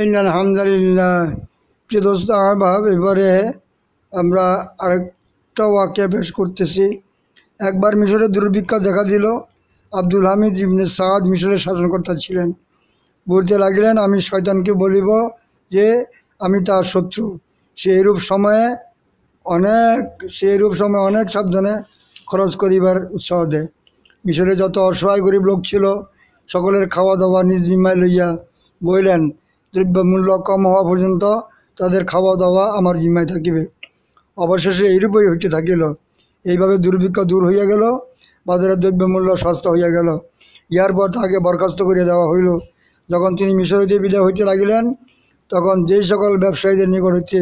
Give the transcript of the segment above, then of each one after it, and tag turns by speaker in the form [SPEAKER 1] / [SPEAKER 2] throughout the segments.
[SPEAKER 1] in আলহামদুলিল্লাহ প্রিয় দোস্ত আমার এবারে আমরা আরেকটা ওয়াকে বেশ করতেছি একবার মিশরে দুর্ভিক্ষ দেখা দিল আব্দুল হামিদ ইবনে সাদ মিশরের শাসনকর্তা ছিলেন বলতে লাগিলেন আমি শয়তানকে বলিব যে আমি তার শত্রু সেইরূপ সময়ে অনেক সেইরূপ সময়ে অনেক সাবধানে খরচ করিবার উৎসাহ দেয় মিশরে যত অসহায় গরিব লোক ছিল সকলের খাওয়া দাওয়া নিজ জিম্মায় লইয়া বইলেন দ্রব্যমূল্য কম হওয়া পর্যন্ত তাদের খাওয়া দাওয়া আমার জিম্মায় থাকিবে অবশেষে এইরূপই হইতে থাকিল এইভাবে দুর্ভিক্ষ দূর হইয়া গেল বাজারের দ্রব্যমূল্য সস্তা হইয়া গেল ইয়ার পর তাকে বরখাস্ত করিয়া দেওয়া হইল যখন তিনি মিশর হইতে বিদায় হইতে লাগিলেন তখন যেই সকল ব্যবসায়ীদের নিকট হচ্ছে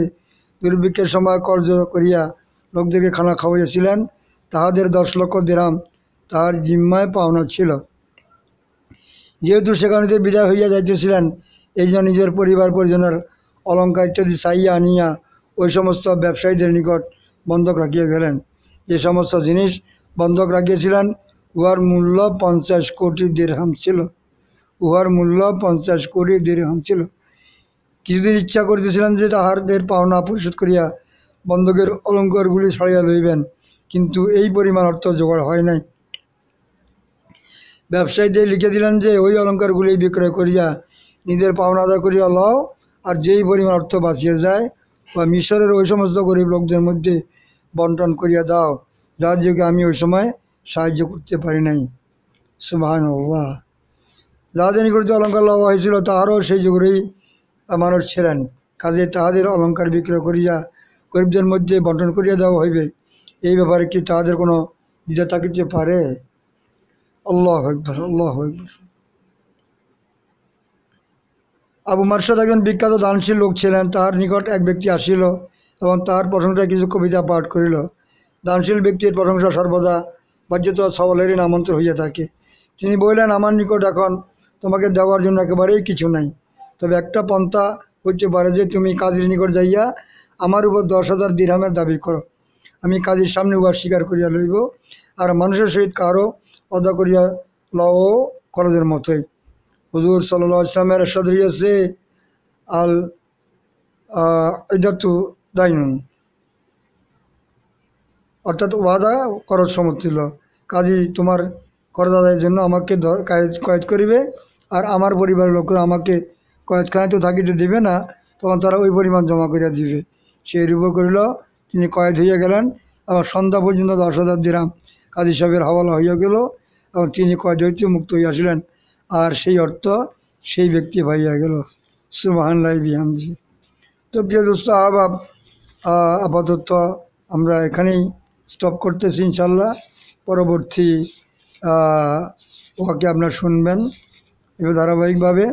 [SPEAKER 1] দুর্ভিক্ষের সময় কর্য করিয়া লোকদেরকে খানা খাওয়াইয়াছিলেন তাহাদের দশ লক্ষ দেরাম তাহার জিম্মায় পাওনা ছিল যেহেতু সেখানেতে বিদায় হইয়া যাইতেছিলেন এই জন্য নিজের পরিবার পরিজনের অলঙ্কার ইত্যাদি চাইয়া আনিয়া ওই সমস্ত ব্যবসায়ীদের নিকট বন্ধক রাখিয়ে গেলেন যে সমস্ত জিনিস বন্ধক রাখিয়েছিলেন উহার মূল্য পঞ্চাশ কোটি দীর্হাম ছিল উহার মূল্য পঞ্চাশ কোটি দীর্হাম ছিল কিছুদিন ইচ্ছা করিতেছিলেন যে তাহারদের পাওনা পরিশোধ করিয়া বন্ধকের অলঙ্কারগুলি ছাড়িয়া লইবেন কিন্তু এই পরিমাণ অর্থ জোগাড় হয় নাই ব্যবসায়ীদের লিখে দিলেন যে ওই অলঙ্কারগুলি বিক্রয় করিয়া নিজের পাওনা আদায় করিয়া লও আর যেই পরিমাণ অর্থ বাঁচিয়ে যায় বা মিশরের ওই সমস্ত গরিব লোকদের মধ্যে বন্টন করিয়া দাও যার যুগে আমি ওই সময় সাহায্য করতে পারি নাই সুবাহান আল্লাহ যাদের নিকটে অলঙ্কার লওয়া হয়েছিল তাহারও সেই যুগেই মানুষ ছিলেন কাজে তাহাদের অলঙ্কার বিক্রয় করিয়া গরিবদের মধ্যে বন্টন করিয়া দেওয়া হইবে এই ব্যাপারে কি তাহাদের কোনো দ্বিধা থাকিতে পারে আল্লাহ একবার আল্লাহ একবার আবু মার্শাদ একজন বিখ্যাত দানশীল লোক ছিলেন তাহার নিকট এক ব্যক্তি আসিল এবং তাহার প্রশংসায় কিছু কবিতা পাঠ করিল দানশীল ব্যক্তির প্রশংসা সর্বদা বাজ্যত সবলেরই নামন্ত্র হইয়া থাকে তিনি বললেন আমার নিকট এখন তোমাকে দেওয়ার জন্য একেবারেই কিছু নাই তবে একটা পন্থা হইতে পারে যে তুমি কাজের নিকট যাইয়া আমার উপর দশ হাজার দিরহামের দাবি করো আমি কাজের সামনে উহার স্বীকার করিয়া লইব আর মানুষের সহিত কারো অদা করিয়া লও খরচের মতোই হুজুর সাল্লামের ইসলামের রয়েছে আল ইদাতু দাইনুন অর্থাৎ ওয়াদা করজ সমতুল্য কাজী তোমার করদাদার জন্য আমাকে কয়েদ করিবে আর আমার পরিবারের লোক আমাকে কয়েদখানায় তো থাকিতে দিবে না তখন তারা ওই পরিমাণ জমা করিয়া দিবে সেই রূপ করিল তিনি কয়েদ হইয়া গেলেন আবার সন্ধ্যা পর্যন্ত দশ হাজার দিলাম কাজী সাহেবের হওয়ালা হইয়া গেল এবং তিনি কয়েদ হইতে মুক্ত হইয়াছিলেন আর সেই অর্থ সেই ব্যক্তি পাইয়া গেল সুবাহান্লাই বিহামজি তো প্রিয় দোস্ত আহবাব আপাতত আমরা এখানেই স্টপ করতেছি ইনশাল্লাহ পরবর্তী ওকে আপনার শুনবেন এবার ধারাবাহিকভাবে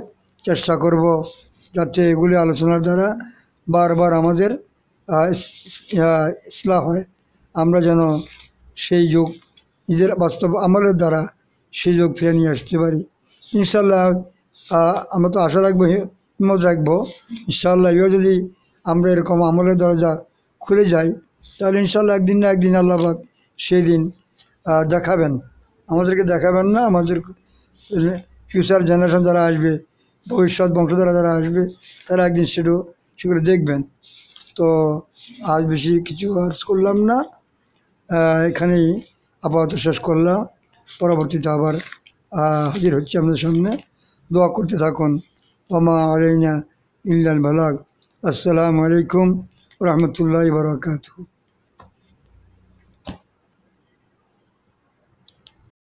[SPEAKER 1] চেষ্টা করব যাতে এগুলি আলোচনার দ্বারা বারবার আমাদের ইসলা হয় আমরা যেন সেই যোগ নিজের বাস্তব আমলের দ্বারা সেই যোগ ফিরে নিয়ে আসতে পারি ইনশাল্লাহ আমরা তো আশা রাখবো হিম্মত রাখবো ইনশাল্লাহ এও যদি আমরা এরকম আমলের দরজা খুলে যাই তাহলে ইনশাল্লাহ একদিন না একদিন আল্লাহবাক সেই দিন দেখাবেন আমাদেরকে দেখাবেন না আমাদের ফিউচার জেনারেশন যারা আসবে ভবিষ্যৎ বংশধারা যারা আসবে তারা একদিন সেটু সেগুলো দেখবেন তো আজ বেশি কিছু আর্জ করলাম না এখানেই আপাতত শেষ করলাম পরবর্তীতে আবার হাজির হচ্ছে আমাদের সামনে দোয়া করতে থাকুন ওমা আলাইনা ইল্লাল বালাক আসসালামু আলাইকুম রহমতুল্লাহ বারকাতু